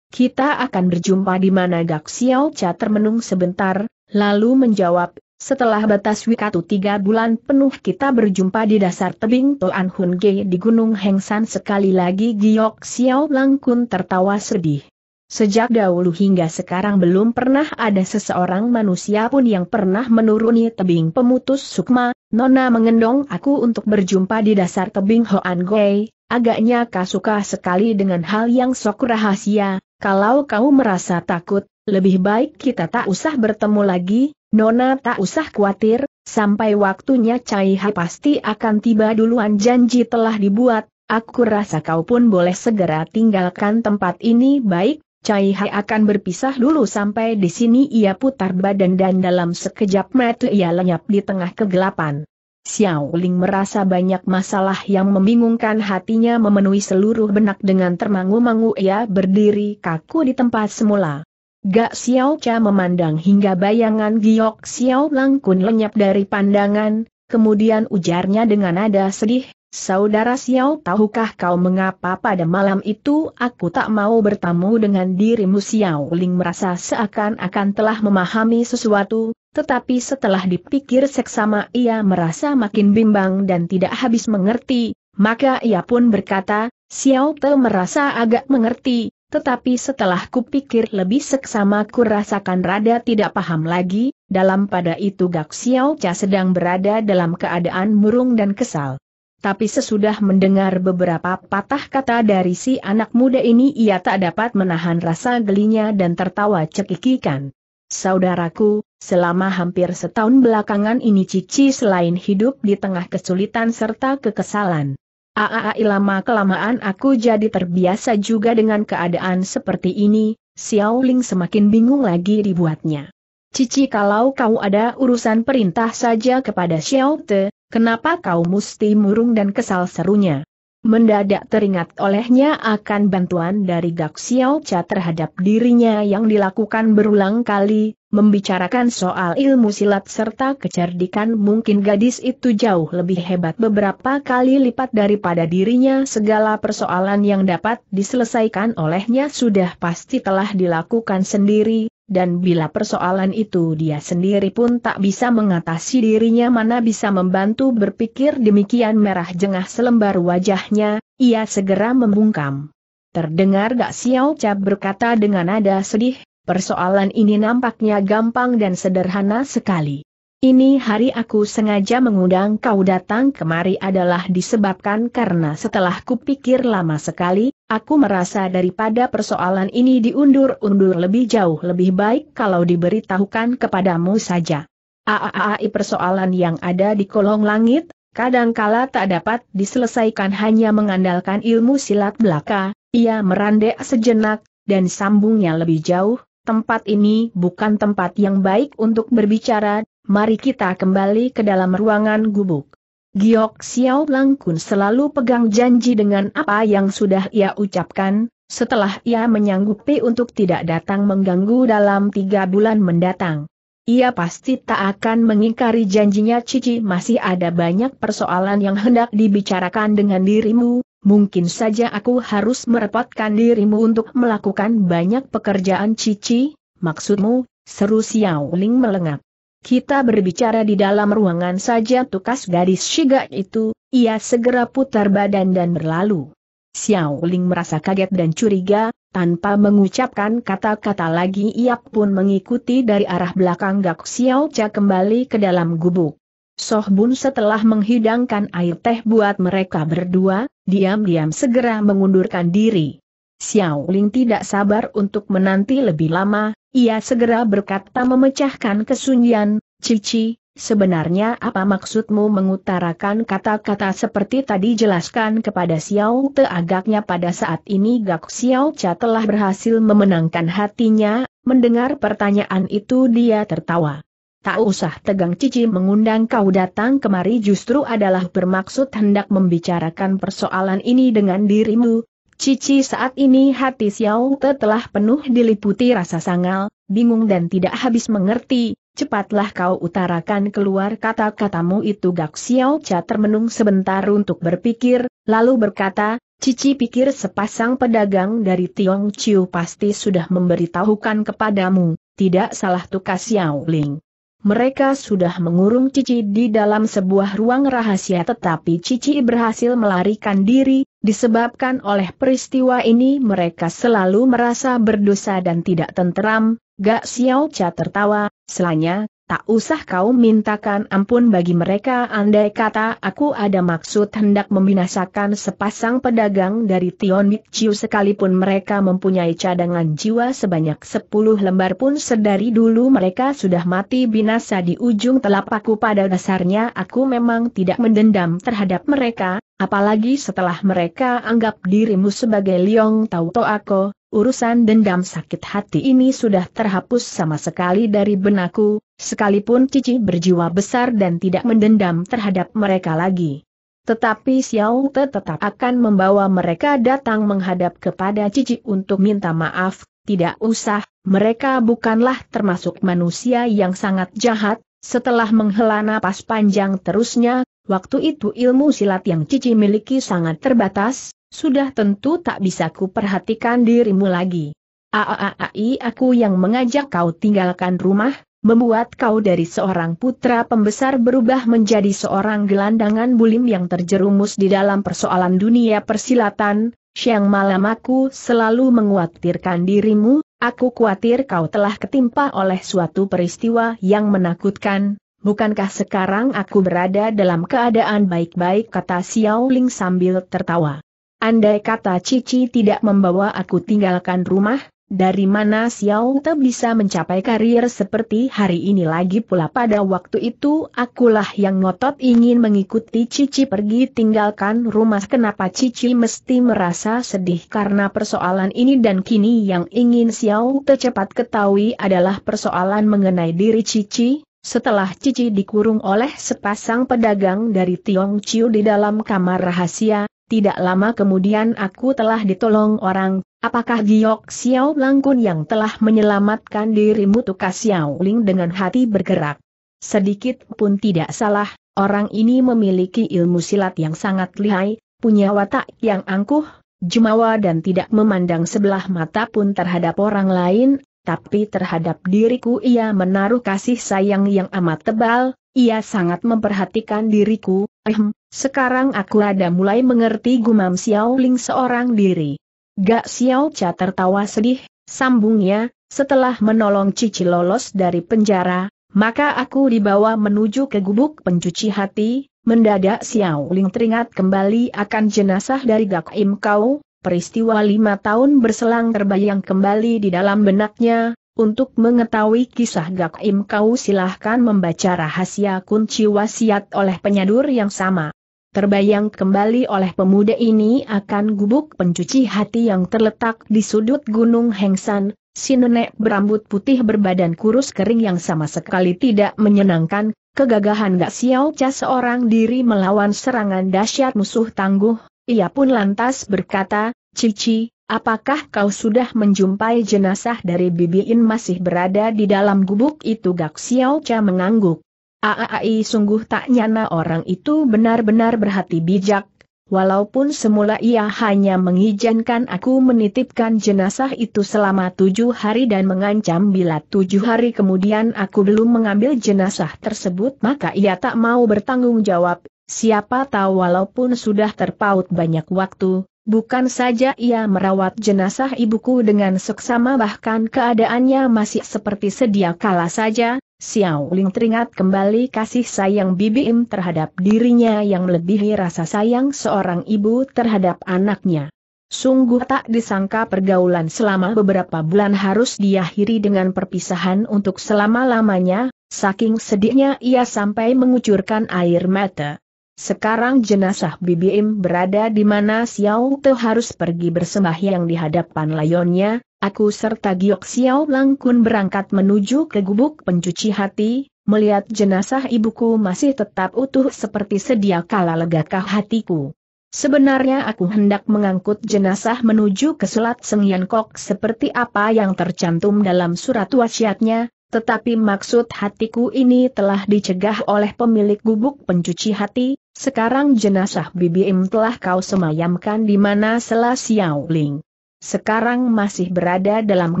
Kita akan berjumpa di mana Gak Xiao Cha termenung sebentar, lalu menjawab, setelah batas wikatu tiga bulan penuh kita berjumpa di dasar tebing Toan Hun Ge di Gunung Hengsan sekali lagi Giok Xiao Langkun tertawa sedih. Sejak dahulu hingga sekarang belum pernah ada seseorang manusia pun yang pernah menuruni tebing pemutus sukma, Nona mengendong aku untuk berjumpa di dasar tebing Hoan Gui, agaknya kau suka sekali dengan hal yang sok rahasia, kalau kau merasa takut, lebih baik kita tak usah bertemu lagi, Nona tak usah khawatir, sampai waktunya Caiha pasti akan tiba duluan janji telah dibuat, Aku rasa kau pun boleh segera tinggalkan tempat ini baik, Cai Hai akan berpisah dulu sampai di sini ia putar badan dan dalam sekejap mata ia lenyap di tengah kegelapan. Xiao Ling merasa banyak masalah yang membingungkan hatinya memenuhi seluruh benak dengan termangu-mangu ia berdiri kaku di tempat semula. Gak Xiao Cha memandang hingga bayangan Giok Xiao Lang Kun lenyap dari pandangan, kemudian ujarnya dengan nada sedih, Saudara Xiao tahukah kau mengapa pada malam itu aku tak mau bertemu dengan dirimu Xiao Ling merasa seakan-akan telah memahami sesuatu, tetapi setelah dipikir seksama ia merasa makin bimbang dan tidak habis mengerti, maka ia pun berkata, Xiao Te merasa agak mengerti, tetapi setelah kupikir lebih seksama ku rasakan rada tidak paham lagi, dalam pada itu Gak Xiao Cha sedang berada dalam keadaan murung dan kesal tapi sesudah mendengar beberapa patah kata dari si anak muda ini ia tak dapat menahan rasa gelinya dan tertawa cekikikan. Saudaraku, selama hampir setahun belakangan ini Cici selain hidup di tengah kesulitan serta kekesalan. Aai lama kelamaan aku jadi terbiasa juga dengan keadaan seperti ini, Xiao Ling semakin bingung lagi dibuatnya. Cici kalau kau ada urusan perintah saja kepada Xiao Te, Kenapa kau mesti murung dan kesal serunya? Mendadak teringat olehnya akan bantuan dari Gak Xiao Cha terhadap dirinya yang dilakukan berulang kali, membicarakan soal ilmu silat serta kecerdikan mungkin gadis itu jauh lebih hebat beberapa kali lipat daripada dirinya segala persoalan yang dapat diselesaikan olehnya sudah pasti telah dilakukan sendiri, dan bila persoalan itu dia sendiri pun tak bisa mengatasi dirinya mana bisa membantu berpikir demikian merah jengah selembar wajahnya, ia segera membungkam. Terdengar Gak Xiao Cap berkata dengan nada sedih, persoalan ini nampaknya gampang dan sederhana sekali. Ini hari aku sengaja mengundang kau datang kemari adalah disebabkan karena setelah kupikir lama sekali, aku merasa daripada persoalan ini diundur-undur lebih jauh lebih baik kalau diberitahukan kepadamu saja. Aaai persoalan yang ada di kolong langit, kadangkala tak dapat diselesaikan hanya mengandalkan ilmu silat belaka, ia merandek sejenak, dan sambungnya lebih jauh, tempat ini bukan tempat yang baik untuk berbicara, mari kita kembali ke dalam ruangan gubuk. Giok Xiao Langkun selalu pegang janji dengan apa yang sudah ia ucapkan, setelah ia menyanggupi untuk tidak datang mengganggu dalam tiga bulan mendatang. Ia pasti tak akan mengingkari janjinya Cici masih ada banyak persoalan yang hendak dibicarakan dengan dirimu, mungkin saja aku harus merepotkan dirimu untuk melakukan banyak pekerjaan Cici, maksudmu, seru Xiao Ling melengak. Kita berbicara di dalam ruangan saja tukas gadis Shiga itu, ia segera putar badan dan berlalu. Xiao Ling merasa kaget dan curiga, tanpa mengucapkan kata-kata lagi ia pun mengikuti dari arah belakang Gak Xiao Cha kembali ke dalam gubuk. Soh Bun setelah menghidangkan air teh buat mereka berdua, diam-diam segera mengundurkan diri. Xiao Ling tidak sabar untuk menanti lebih lama, ia segera berkata memecahkan kesunyian, Cici, sebenarnya apa maksudmu mengutarakan kata-kata seperti tadi jelaskan kepada Xiao Te agaknya pada saat ini Gak Xiao Cha telah berhasil memenangkan hatinya, mendengar pertanyaan itu dia tertawa. Tak usah tegang Cici mengundang kau datang kemari justru adalah bermaksud hendak membicarakan persoalan ini dengan dirimu, Cici saat ini hati Xiao Te telah penuh diliputi rasa sangal, bingung dan tidak habis mengerti, cepatlah kau utarakan keluar kata-katamu itu Gak Xiao Cha termenung sebentar untuk berpikir, lalu berkata, Cici pikir sepasang pedagang dari Tiong Chiu pasti sudah memberitahukan kepadamu, tidak salah tukas Xiao Ling. Mereka sudah mengurung Cici di dalam sebuah ruang rahasia tetapi Cici berhasil melarikan diri, disebabkan oleh peristiwa ini mereka selalu merasa berdosa dan tidak tenteram, Gak Xiao Cha tertawa, selanya, tak usah kau mintakan ampun bagi mereka andai kata aku ada maksud hendak membinasakan sepasang pedagang dari Tion Mikciu sekalipun mereka mempunyai cadangan jiwa sebanyak sepuluh lembar pun sedari dulu mereka sudah mati binasa di ujung telapakku pada dasarnya aku memang tidak mendendam terhadap mereka, apalagi setelah mereka anggap dirimu sebagai Liong Tau Toako, urusan dendam sakit hati ini sudah terhapus sama sekali dari benakku, sekalipun Cici berjiwa besar dan tidak mendendam terhadap mereka lagi. Tetapi Xiao Te tetap akan membawa mereka datang menghadap kepada Cici untuk minta maaf, tidak usah, mereka bukanlah termasuk manusia yang sangat jahat, setelah menghela napas panjang terusnya, waktu itu ilmu silat yang Cici miliki sangat terbatas, sudah tentu tak bisa kuperhatikan dirimu lagi. Aaai aku yang mengajak kau tinggalkan rumah, membuat kau dari seorang putra pembesar berubah menjadi seorang gelandangan bulim yang terjerumus di dalam persoalan dunia persilatan, siang malam aku selalu menguatirkan dirimu, aku khawatir kau telah ketimpa oleh suatu peristiwa yang menakutkan, bukankah sekarang aku berada dalam keadaan baik-baik kata Xiao Ling sambil tertawa. Andai kata Cici tidak membawa aku tinggalkan rumah, dari mana Xiao Te bisa mencapai karir seperti hari ini lagi pula pada waktu itu akulah yang ngotot ingin mengikuti Cici pergi tinggalkan rumah kenapa Cici mesti merasa sedih karena persoalan ini dan kini yang ingin Xiao Te cepat ketahui adalah persoalan mengenai diri Cici, setelah Cici dikurung oleh sepasang pedagang dari Tiong Chiu di dalam kamar rahasia, tidak lama kemudian aku telah ditolong orang, apakah Giok Xiao Langkun yang telah menyelamatkan dirimu tukas Xiao Ling dengan hati bergerak. Sedikit pun tidak salah, orang ini memiliki ilmu silat yang sangat lihai, punya watak yang angkuh, jumawa dan tidak memandang sebelah mata pun terhadap orang lain, tapi terhadap diriku ia menaruh kasih sayang yang amat tebal, ia sangat memperhatikan diriku, ehm, sekarang aku ada mulai mengerti gumam Xiao Ling seorang diri. Gak Xiao Cha tertawa sedih, sambungnya, setelah menolong Cici lolos dari penjara, maka aku dibawa menuju ke gubuk pencuci hati, mendadak Xiao Ling teringat kembali akan jenazah dari Gak Im Kau, peristiwa lima tahun berselang terbayang kembali di dalam benaknya, untuk mengetahui kisah Gakim kau silahkan membaca rahasia kunci wasiat oleh penyadur yang sama. Terbayang kembali oleh pemuda ini akan gubuk pencuci hati yang terletak di sudut gunung Hengsan, si nenek berambut putih berbadan kurus kering yang sama sekali tidak menyenangkan, kegagahan Gak sial seorang diri melawan serangan dahsyat musuh tangguh, ia pun lantas berkata, Cici, apakah kau sudah menjumpai jenazah dari Bibi Bibiin masih berada di dalam gubuk itu Gak Xiao Cha mengangguk. Aai sungguh tak nyana orang itu benar-benar berhati bijak, Walaupun semula ia hanya mengizinkan aku menitipkan jenazah itu selama tujuh hari dan mengancam bila tujuh hari kemudian aku belum mengambil jenazah tersebut maka ia tak mau bertanggung jawab, Siapa tahu walaupun sudah terpaut banyak waktu, bukan saja ia merawat jenazah ibuku dengan seksama bahkan keadaannya masih seperti sedia kala saja, Xiao Ling teringat kembali kasih sayang Bibi Im terhadap dirinya yang melebihi rasa sayang seorang ibu terhadap anaknya. Sungguh tak disangka pergaulan selama beberapa bulan harus diakhiri dengan perpisahan untuk selama-lamanya, saking sedihnya ia sampai mengucurkan air mata. Sekarang jenazah Bibi Im berada di mana Xiao Te harus pergi bersembahyang di hadapan layonnya, aku serta Giok Xiao Langkun berangkat menuju ke gubuk pencuci hati, melihat jenazah ibuku masih tetap utuh seperti sedia kala legakah hatiku. Sebenarnya aku hendak mengangkut jenazah menuju ke Selat Sengyankok seperti apa yang tercantum dalam surat wasiatnya, tetapi maksud hatiku ini telah dicegah oleh pemilik gubuk pencuci hati, sekarang jenazah BBM telah kau semayamkan di mana Selah Xiao Ling. Sekarang masih berada dalam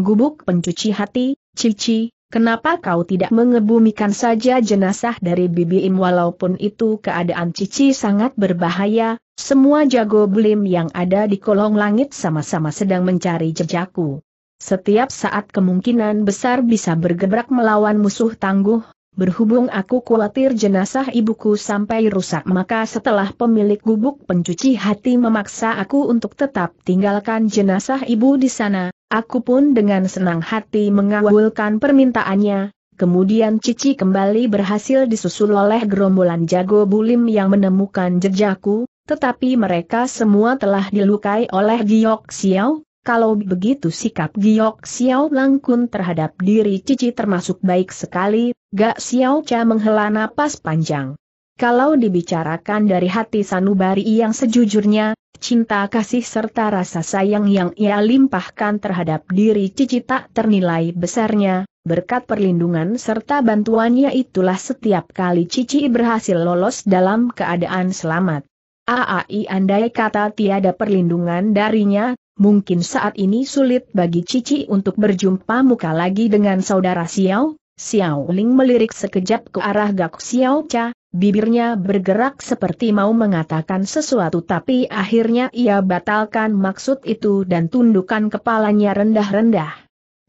gubuk pencuci hati, Cici, kenapa kau tidak mengebumikan saja jenazah dari BBM walaupun itu keadaan Cici sangat berbahaya, semua jago blim yang ada di kolong langit sama-sama sedang mencari jejakku. Setiap saat kemungkinan besar bisa bergebrak melawan musuh tangguh, berhubung aku khawatir jenazah ibuku sampai rusak maka setelah pemilik gubuk pencuci hati memaksa aku untuk tetap tinggalkan jenazah ibu di sana, aku pun dengan senang hati mengawulkan permintaannya, Kemudian Cici kembali berhasil disusul oleh gerombolan jago bulim yang menemukan jejakku, tetapi mereka semua telah dilukai oleh Giok Xiao, kalau begitu sikap Giok Xiao Langkun terhadap diri Cici termasuk baik sekali, Gak Xiao Cha menghela napas panjang. Kalau dibicarakan dari hati sanubari yang sejujurnya, cinta kasih serta rasa sayang yang ia limpahkan terhadap diri Cici tak ternilai besarnya, berkat perlindungan serta bantuannya itulah setiap kali Cici berhasil lolos dalam keadaan selamat. Aai andai kata tiada perlindungan darinya, mungkin saat ini sulit bagi Cici untuk berjumpa muka lagi dengan saudara Xiao. Xiao Ling melirik sekejap ke arah Gak Xiao Cha, bibirnya bergerak seperti mau mengatakan sesuatu tapi akhirnya ia batalkan maksud itu dan tundukkan kepalanya rendah-rendah.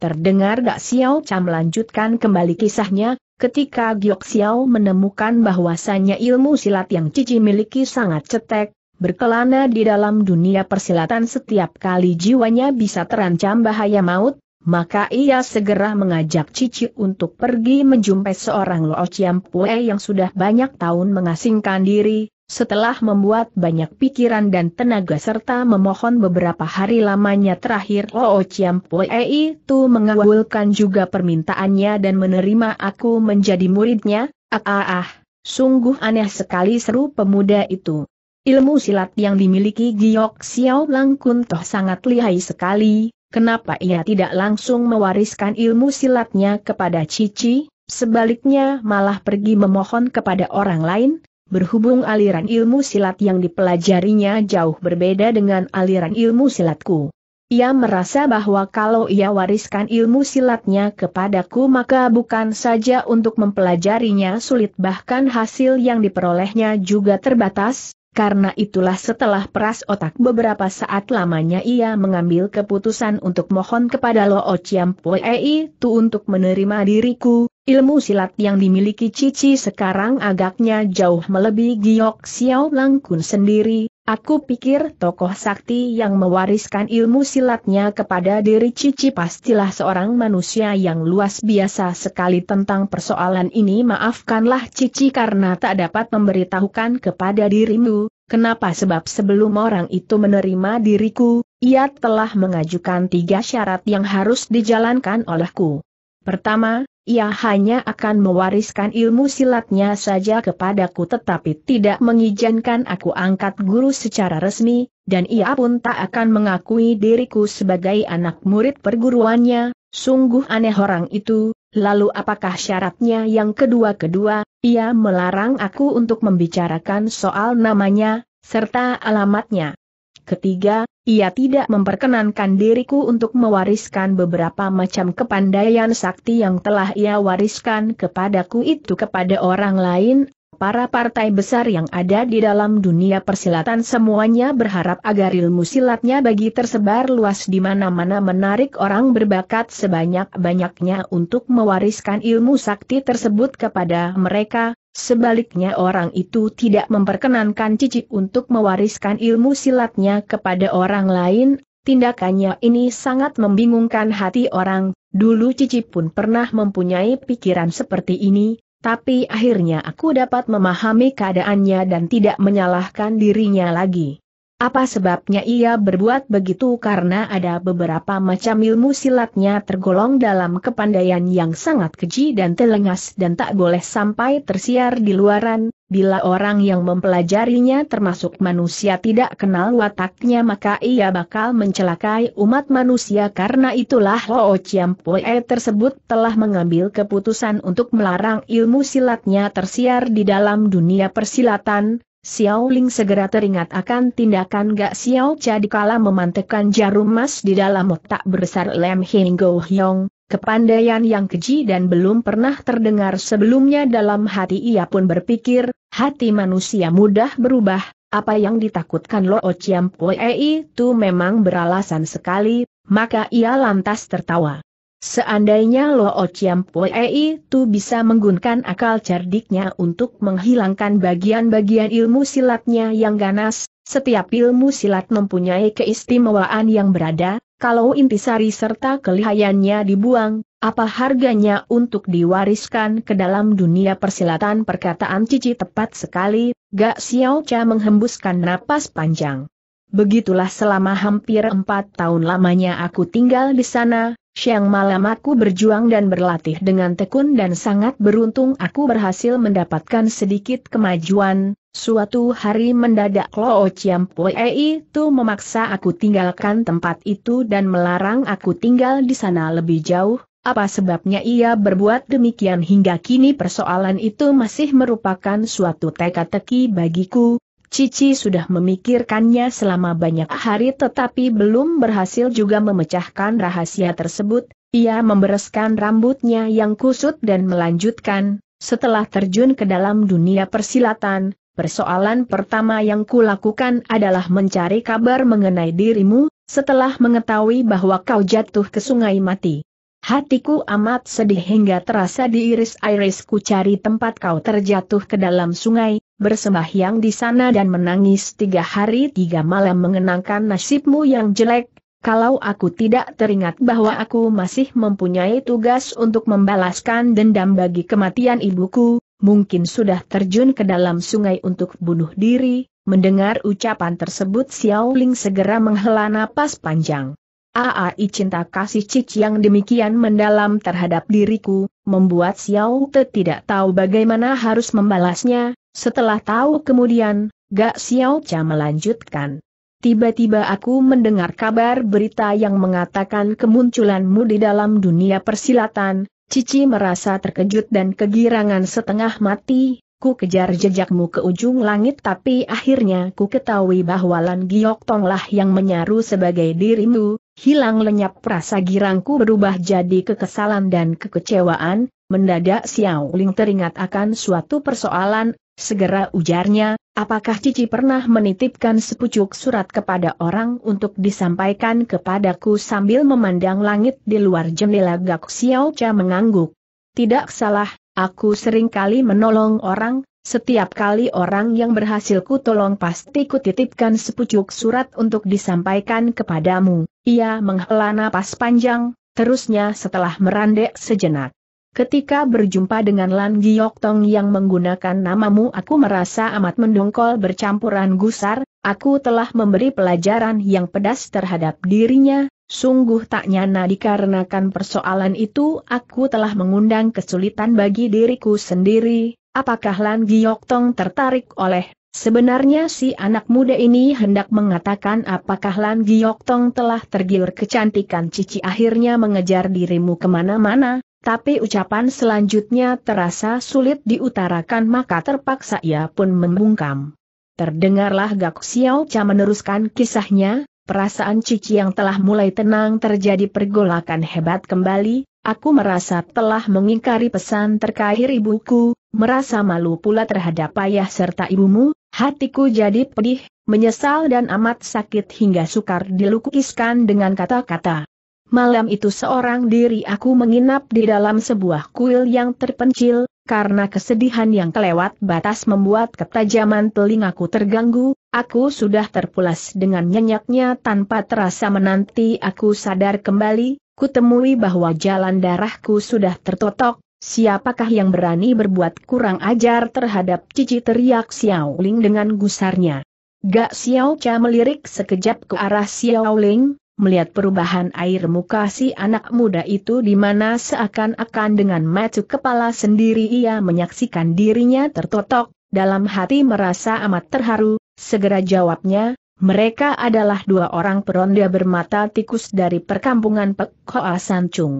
Terdengar Gak Xiao Cha melanjutkan kembali kisahnya, ketika Giok Xiao menemukan bahwasannya ilmu silat yang Cici miliki sangat cetek, Berkelana di dalam dunia persilatan setiap kali jiwanya bisa terancam bahaya maut, maka ia segera mengajak Cici untuk pergi menjumpai seorang Lo Chiam Pue yang sudah banyak tahun mengasingkan diri, setelah membuat banyak pikiran dan tenaga serta memohon beberapa hari lamanya terakhir Lo Chiam Pue itu mengabulkan juga permintaannya dan menerima aku menjadi muridnya, ah ah ah, sungguh aneh sekali seru pemuda itu. Ilmu silat yang dimiliki Giok Xiao Lang Kun Toh sangat lihai sekali, kenapa ia tidak langsung mewariskan ilmu silatnya kepada Cici, sebaliknya malah pergi memohon kepada orang lain, berhubung aliran ilmu silat yang dipelajarinya jauh berbeda dengan aliran ilmu silatku. Ia merasa bahwa kalau ia wariskan ilmu silatnya kepadaku maka bukan saja untuk mempelajarinya sulit bahkan hasil yang diperolehnya juga terbatas, karena itulah setelah peras otak beberapa saat lamanya ia mengambil keputusan untuk mohon kepada Lo Chiam Puei itu untuk menerima diriku, ilmu silat yang dimiliki Cici sekarang agaknya jauh melebihi Giok Xiao Langkun sendiri, Aku pikir tokoh sakti yang mewariskan ilmu silatnya kepada diri Cici pastilah seorang manusia yang luas biasa sekali tentang persoalan ini maafkanlah Cici karena tak dapat memberitahukan kepada dirimu, kenapa sebab sebelum orang itu menerima diriku, ia telah mengajukan tiga syarat yang harus dijalankan olehku. Pertama, ia hanya akan mewariskan ilmu silatnya saja kepadaku tetapi tidak mengizinkan aku angkat guru secara resmi, dan ia pun tak akan mengakui diriku sebagai anak murid perguruannya, sungguh aneh orang itu, lalu apakah syaratnya yang kedua-kedua, ia melarang aku untuk membicarakan soal namanya, serta alamatnya. Ketiga, ia tidak memperkenankan diriku untuk mewariskan beberapa macam kepandaian sakti yang telah ia wariskan kepadaku itu kepada orang lain, Para partai besar yang ada di dalam dunia persilatan semuanya berharap agar ilmu silatnya bagi tersebar luas di mana-mana menarik orang berbakat sebanyak-banyaknya untuk mewariskan ilmu sakti tersebut kepada mereka, Sebaliknya orang itu tidak memperkenankan cici untuk mewariskan ilmu silatnya kepada orang lain, tindakannya ini sangat membingungkan hati orang, dulu cici pun pernah mempunyai pikiran seperti ini, tapi akhirnya aku dapat memahami keadaannya dan tidak menyalahkan dirinya lagi. Apa sebabnya ia berbuat begitu karena ada beberapa macam ilmu silatnya tergolong dalam kepandaian yang sangat keji dan telengas dan tak boleh sampai tersiar di luaran, bila orang yang mempelajarinya termasuk manusia tidak kenal wataknya maka ia bakal mencelakai umat manusia karena itulah Ho Chiampue tersebut telah mengambil keputusan untuk melarang ilmu silatnya tersiar di dalam dunia persilatan, Xiao Ling segera teringat akan tindakan Gak Xiao Cha kala memantekkan jarum emas di dalam otak besar Lem Hing Go Hyong, kepandaian yang keji dan belum pernah terdengar sebelumnya dalam hati ia pun berpikir, hati manusia mudah berubah, apa yang ditakutkan Lo Chiam Pue itu memang beralasan sekali, maka ia lantas tertawa. Seandainya Lo Ociam Pue itu bisa menggunakan akal cerdiknya untuk menghilangkan bagian-bagian ilmu silatnya yang ganas, setiap ilmu silat mempunyai keistimewaan yang berada, kalau intisari serta kelihayannya dibuang, apa harganya untuk diwariskan ke dalam dunia persilatan perkataan Cici tepat sekali, Gak Xiao Cha menghembuskan napas panjang. Begitulah selama hampir empat tahun lamanya aku tinggal di sana, siang malam aku berjuang dan berlatih dengan tekun dan sangat beruntung aku berhasil mendapatkan sedikit kemajuan, suatu hari mendadak Lo Chiampue itu memaksa aku tinggalkan tempat itu dan melarang aku tinggal di sana lebih jauh, apa sebabnya ia berbuat demikian hingga kini persoalan itu masih merupakan suatu teka-teki bagiku, Cici sudah memikirkannya selama banyak hari tetapi belum berhasil juga memecahkan rahasia tersebut, ia membereskan rambutnya yang kusut dan melanjutkan, setelah terjun ke dalam dunia persilatan, persoalan pertama yang kulakukan adalah mencari kabar mengenai dirimu, setelah mengetahui bahwa kau jatuh ke sungai mati. Hatiku amat sedih hingga terasa diiris-iris ku cari tempat kau terjatuh ke dalam sungai, bersembahyang di sana dan menangis tiga hari tiga malam mengenangkan nasibmu yang jelek, kalau aku tidak teringat bahwa aku masih mempunyai tugas untuk membalaskan dendam bagi kematian ibuku, mungkin sudah terjun ke dalam sungai untuk bunuh diri, mendengar ucapan tersebut Xiao Ling segera menghela napas panjang. Aai cinta kasih cic yang demikian mendalam terhadap diriku, membuat Xiao Te tidak tahu bagaimana harus membalasnya, setelah tahu kemudian, Gak Xiao Cha melanjutkan. Tiba-tiba aku mendengar kabar berita yang mengatakan kemunculanmu di dalam dunia persilatan, Cici merasa terkejut dan kegirangan setengah mati, ku kejar jejakmu ke ujung langit tapi akhirnya ku ketahui bahwa Lan Giok Tonglah yang menyaru sebagai dirimu, hilang lenyap rasa girangku berubah jadi kekesalan dan kekecewaan, Mendadak Xiao Ling teringat akan suatu persoalan, Segera ujarnya, apakah Cici pernah menitipkan sepucuk surat kepada orang untuk disampaikan kepadaku sambil memandang langit di luar jendela Gak Xiao Cha mengangguk. Tidak salah, aku sering kali menolong orang, setiap kali orang yang berhasil ku tolong pasti kutitipkan sepucuk surat untuk disampaikan kepadamu. Ia menghela napas panjang, terusnya setelah merandek sejenak. Ketika berjumpa dengan Lan Giok Tong yang menggunakan namamu aku merasa amat mendongkol bercampuran gusar, aku telah memberi pelajaran yang pedas terhadap dirinya, sungguh tak nyana dikarenakan persoalan itu aku telah mengundang kesulitan bagi diriku sendiri, apakah Lan Giok Tong tertarik oleh Sebenarnya si anak muda ini hendak mengatakan apakah Lan Giok Tong telah tergiur kecantikan Cici akhirnya mengejar dirimu kemana-mana, tapi ucapan selanjutnya terasa sulit diutarakan maka terpaksa ia pun membungkam. Terdengarlah Gak Xiao Cha meneruskan kisahnya, perasaan Cici yang telah mulai tenang terjadi pergolakan hebat kembali, aku merasa telah mengingkari pesan terakhir ibuku, merasa malu pula terhadap ayah serta ibumu, hatiku jadi pedih, menyesal dan amat sakit hingga sukar dilukiskan dengan kata-kata. Malam itu seorang diri aku menginap di dalam sebuah kuil yang terpencil, karena kesedihan yang kelewat batas membuat ketajaman telingaku terganggu, aku sudah terpulas dengan nyenyaknya tanpa terasa menanti aku sadar kembali, kutemui bahwa jalan darahku sudah tertotok, siapakah yang berani berbuat kurang ajar terhadap cici teriak Xiao Ling dengan gusarnya. Gak Xiao Cha melirik sekejap ke arah Xiao Ling, melihat perubahan air muka si anak muda itu di mana seakan-akan dengan mata kepala sendiri ia menyaksikan dirinya tertotok, dalam hati merasa amat terharu, segera jawabnya, mereka adalah dua orang peronda bermata tikus dari perkampungan Pekoa asancung. Sancung.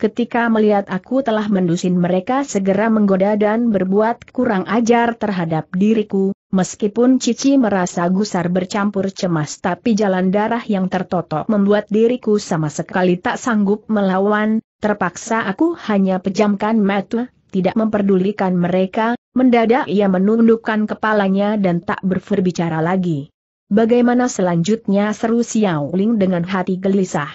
Ketika melihat aku telah mendusin mereka segera menggoda dan berbuat kurang ajar terhadap diriku, Meskipun Cici merasa gusar bercampur cemas tapi jalan darah yang tertotok membuat diriku sama sekali tak sanggup melawan, terpaksa aku hanya pejamkan mata, tidak memperdulikan mereka, mendadak ia menundukkan kepalanya dan tak berbicara lagi. Bagaimana selanjutnya seru Xiao Ling dengan hati gelisah.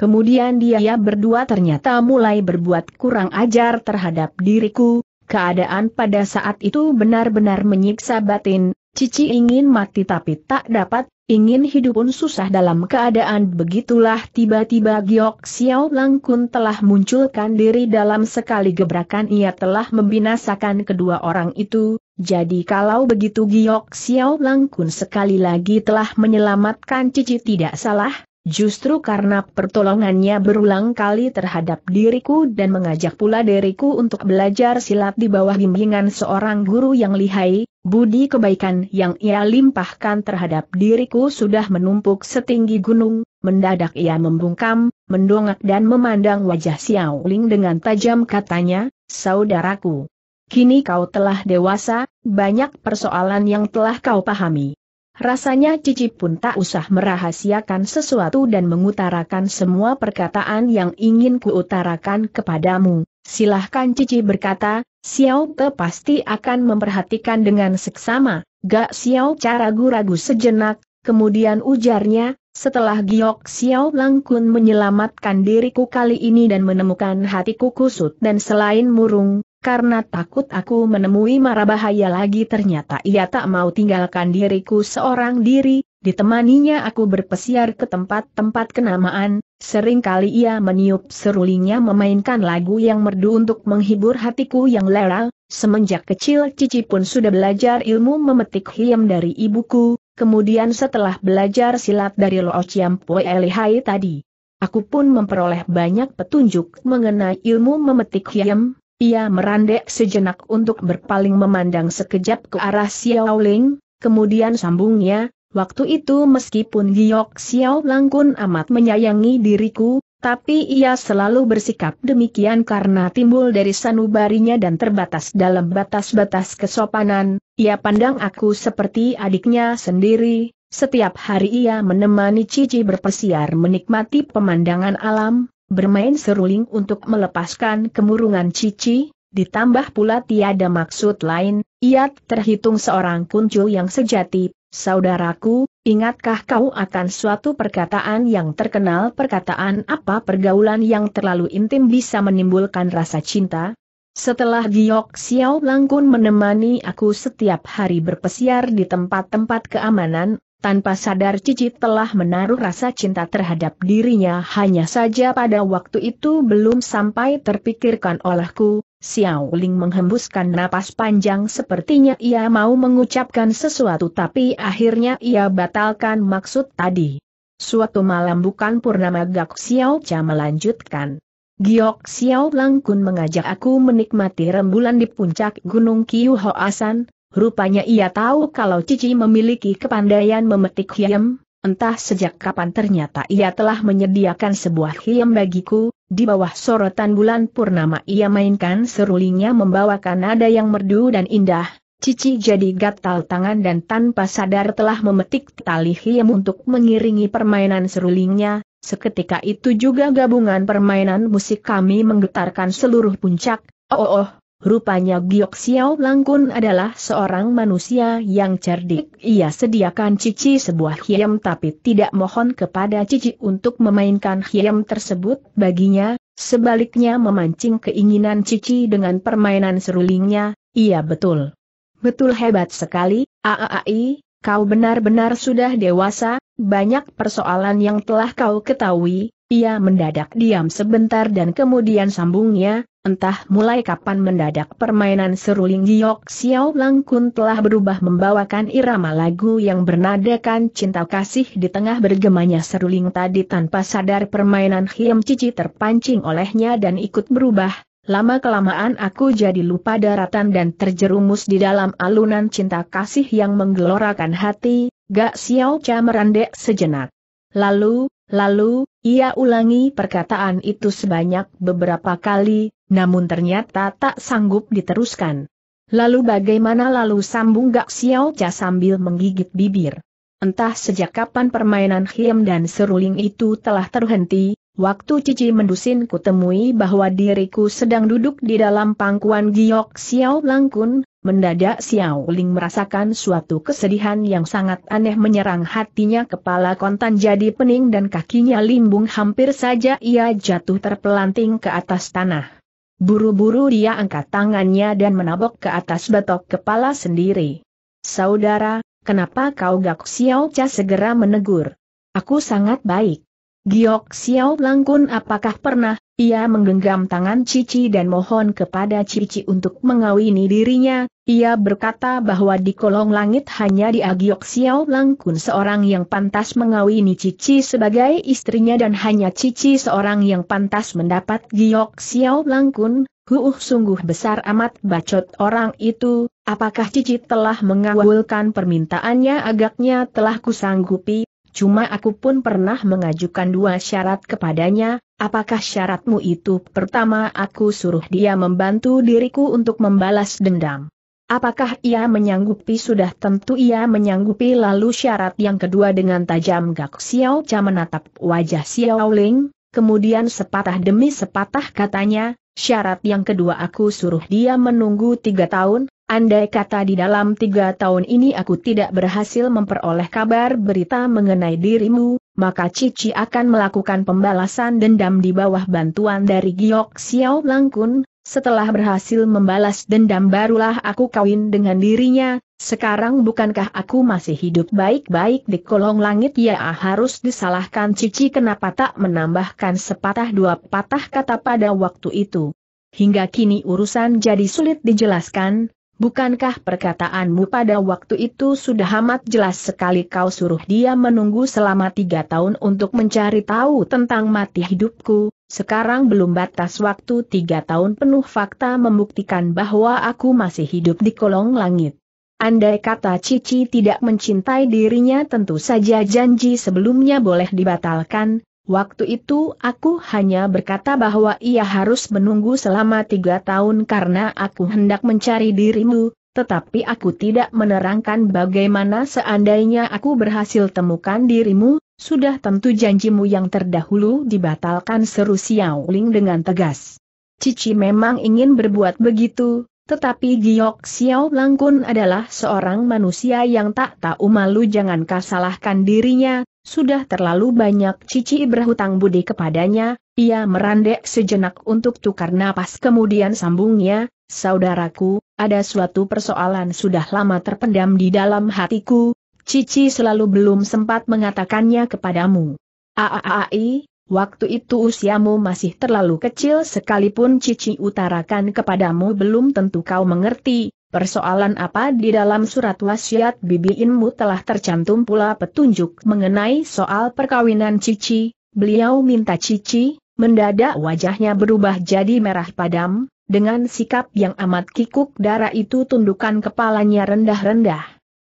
Kemudian dia berdua ternyata mulai berbuat kurang ajar terhadap diriku, Keadaan pada saat itu benar-benar menyiksa batin, Cici ingin mati tapi tak dapat, ingin hidup pun susah dalam keadaan begitulah tiba-tiba Giok Xiao Langkun telah munculkan diri dalam sekali gebrakan ia telah membinasakan kedua orang itu, jadi kalau begitu Giok Xiao Langkun sekali lagi telah menyelamatkan Cici tidak salah, Justru karena pertolongannya berulang kali terhadap diriku dan mengajak pula diriku untuk belajar silat di bawah bimbingan seorang guru yang lihai, budi kebaikan yang ia limpahkan terhadap diriku sudah menumpuk setinggi gunung, mendadak ia membungkam, mendongak dan memandang wajah Xiao Ling dengan tajam katanya, saudaraku. Kini kau telah dewasa, banyak persoalan yang telah kau pahami. Rasanya Cici pun tak usah merahasiakan sesuatu dan mengutarakan semua perkataan yang ingin kuutarakan kepadamu. Silahkan Cici berkata, Xiao Te pasti akan memperhatikan dengan seksama. Gak Xiao cara ragu-ragu sejenak, kemudian ujarnya, setelah Giok Xiao Langkun menyelamatkan diriku kali ini dan menemukan hatiku kusut dan selain murung, karena takut aku menemui mara bahaya lagi ternyata ia tak mau tinggalkan diriku seorang diri, ditemaninya aku berpesiar ke tempat-tempat kenamaan, seringkali ia meniup serulingnya memainkan lagu yang merdu untuk menghibur hatiku yang lelah, semenjak kecil Cici pun sudah belajar ilmu memetik hiam dari ibuku, kemudian setelah belajar silat dari Lo Chiam Pue Elihai tadi. Aku pun memperoleh banyak petunjuk mengenai ilmu memetik hiam, ia merandek sejenak untuk berpaling memandang sekejap ke arah Xiao Ling, kemudian sambungnya, waktu itu meskipun Giok Xiao Langkun amat menyayangi diriku, tapi ia selalu bersikap demikian karena timbul dari sanubarinya dan terbatas dalam batas-batas kesopanan, ia pandang aku seperti adiknya sendiri, setiap hari ia menemani Cici berpesiar menikmati pemandangan alam, bermain seruling untuk melepaskan kemurungan Cici, ditambah pula tiada maksud lain, ia terhitung seorang kuncu yang sejati, saudaraku, ingatkah kau akan suatu perkataan yang terkenal perkataan apa pergaulan yang terlalu intim bisa menimbulkan rasa cinta? Setelah Giok Xiao Langkun menemani aku setiap hari berpesiar di tempat-tempat keamanan, tanpa sadar Cici telah menaruh rasa cinta terhadap dirinya hanya saja pada waktu itu belum sampai terpikirkan olehku, Xiao Ling menghembuskan napas panjang sepertinya ia mau mengucapkan sesuatu tapi akhirnya ia batalkan maksud tadi. Suatu malam bukan Purnama Gak Xiao Cha melanjutkan. Giok Xiao Langkun mengajak aku menikmati rembulan di puncak Gunung Kiu Hoasan, Rupanya ia tahu kalau Cici memiliki kepandaian memetik hiam, entah sejak kapan ternyata ia telah menyediakan sebuah hiam bagiku, di bawah sorotan bulan purnama ia mainkan serulingnya membawakan nada yang merdu dan indah, Cici jadi gatal tangan dan tanpa sadar telah memetik tali hiam untuk mengiringi permainan serulingnya, seketika itu juga gabungan permainan musik kami menggetarkan seluruh puncak, oh, oh, oh. Rupanya Giok Xiao Langkun adalah seorang manusia yang cerdik. Ia sediakan Cici sebuah hiam tapi tidak mohon kepada Cici untuk memainkan hiam tersebut baginya, sebaliknya memancing keinginan Cici dengan permainan serulingnya, Ia betul. Betul hebat sekali, AAI, kau benar-benar sudah dewasa, banyak persoalan yang telah kau ketahui, ia mendadak diam sebentar dan kemudian sambungnya, Entah mulai kapan mendadak permainan seruling Giok Xiao Langkun telah berubah membawakan irama lagu yang bernadakan cinta kasih di tengah bergemanya seruling tadi tanpa sadar permainan Hiam Cici terpancing olehnya dan ikut berubah. Lama-kelamaan aku jadi lupa daratan dan terjerumus di dalam alunan cinta kasih yang menggelorakan hati, Gak Xiao Cha merandek sejenak. Lalu, lalu, ia ulangi perkataan itu sebanyak beberapa kali, namun ternyata tak sanggup diteruskan. Lalu bagaimana lalu sambung Gak Xiao Cha sambil menggigit bibir. Entah sejak kapan permainan Hiem dan Seruling itu telah terhenti, waktu Cici mendusin kutemui bahwa diriku sedang duduk di dalam pangkuan Giok Xiao Langkun, mendadak Xiao Ling merasakan suatu kesedihan yang sangat aneh menyerang hatinya kepala kontan jadi pening dan kakinya limbung hampir saja ia jatuh terpelanting ke atas tanah. Buru-buru dia angkat tangannya dan menabok ke atas batok kepala sendiri. Saudara, kenapa kau gak Xiao Cha segera menegur? Aku sangat baik. Giok Xiao Langkun apakah pernah, ia menggenggam tangan Cici dan mohon kepada Cici untuk mengawini dirinya, ia berkata bahwa di kolong langit hanya dia Giok Xiao Langkun seorang yang pantas mengawini Cici sebagai istrinya dan hanya Cici seorang yang pantas mendapat Giok Xiao Langkun, Huuh uh, sungguh besar amat bacot orang itu, apakah Cici telah mengawulkan permintaannya agaknya telah kusanggupi, Cuma aku pun pernah mengajukan dua syarat kepadanya, apakah syaratmu itu? Pertama aku suruh dia membantu diriku untuk membalas dendam. Apakah ia menyanggupi? Sudah tentu ia menyanggupi lalu syarat yang kedua dengan tajam Gak Xiao Cha menatap wajah Xiao Ling, kemudian sepatah demi sepatah katanya, syarat yang kedua aku suruh dia menunggu tiga tahun, Andai kata di dalam tiga tahun ini aku tidak berhasil memperoleh kabar berita mengenai dirimu, maka Cici akan melakukan pembalasan dendam di bawah bantuan dari Giok Xiao Langkun, setelah berhasil membalas dendam barulah aku kawin dengan dirinya, sekarang bukankah aku masih hidup baik-baik di kolong langit ya harus disalahkan Cici kenapa tak menambahkan sepatah dua patah kata pada waktu itu. Hingga kini urusan jadi sulit dijelaskan, Bukankah perkataanmu pada waktu itu sudah amat jelas sekali kau suruh dia menunggu selama tiga tahun untuk mencari tahu tentang mati hidupku, sekarang belum batas waktu tiga tahun penuh fakta membuktikan bahwa aku masih hidup di kolong langit. Andai kata Cici tidak mencintai dirinya tentu saja janji sebelumnya boleh dibatalkan, Waktu itu aku hanya berkata bahwa ia harus menunggu selama tiga tahun karena aku hendak mencari dirimu, tetapi aku tidak menerangkan bagaimana seandainya aku berhasil temukan dirimu, sudah tentu janjimu yang terdahulu dibatalkan seru Xiao Ling dengan tegas. Cici memang ingin berbuat begitu, tetapi Giok Xiao Langkun adalah seorang manusia yang tak tahu malu jangan kasalahkan dirinya, sudah terlalu banyak Cici berhutang budi kepadanya, ia merandek sejenak untuk tukar napas kemudian sambungnya, Saudaraku, ada suatu persoalan sudah lama terpendam di dalam hatiku, Cici selalu belum sempat mengatakannya kepadamu. Aaai, waktu itu usiamu masih terlalu kecil sekalipun Cici utarakan kepadamu belum tentu kau mengerti, Persoalan apa di dalam surat wasiat Bibi Inmu telah tercantum pula petunjuk mengenai soal perkawinan Cici, beliau minta Cici, mendadak wajahnya berubah jadi merah padam, dengan sikap yang amat kikuk darah itu tundukan kepalanya rendah-rendah.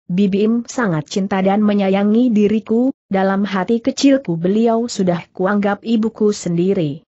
Bibi Im sangat cinta dan menyayangi diriku, dalam hati kecilku beliau sudah kuanggap ibuku sendiri.